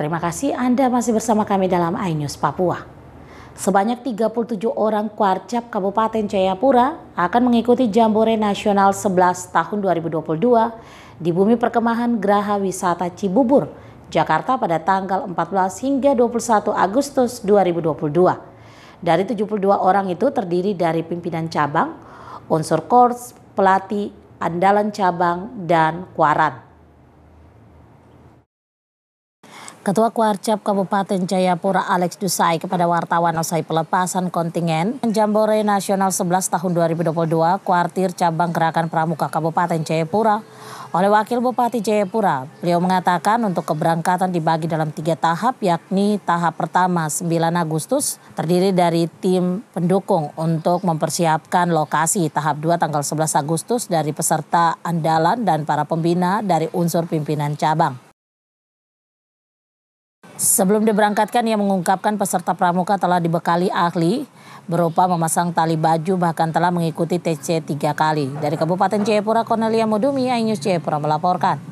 Terima kasih Anda masih bersama kami dalam iNews Papua. Sebanyak 37 orang Kuarcap Kabupaten Jayapura akan mengikuti Jambore Nasional 11 tahun 2022 di Bumi Perkemahan Graha Wisata Cibubur, Jakarta pada tanggal 14 hingga 21 Agustus 2022. Dari 72 orang itu terdiri dari pimpinan cabang, unsur kors, pelatih, andalan cabang, dan kuaran. Ketua Kuarcap Kabupaten Jayapura Alex Dusai kepada wartawan usai pelepasan kontingen Jambore Nasional 11 tahun 2022 kuartir cabang gerakan pramuka Kabupaten Jayapura oleh Wakil Bupati Jayapura. Beliau mengatakan untuk keberangkatan dibagi dalam tiga tahap yakni tahap pertama 9 Agustus terdiri dari tim pendukung untuk mempersiapkan lokasi tahap 2 tanggal 11 Agustus dari peserta andalan dan para pembina dari unsur pimpinan cabang. Sebelum diberangkatkan, ia mengungkapkan peserta pramuka telah dibekali ahli berupa memasang tali baju bahkan telah mengikuti TC tiga kali. Dari Kabupaten Jayapura, Cornelia Modumi, Ainyus Jayapura melaporkan.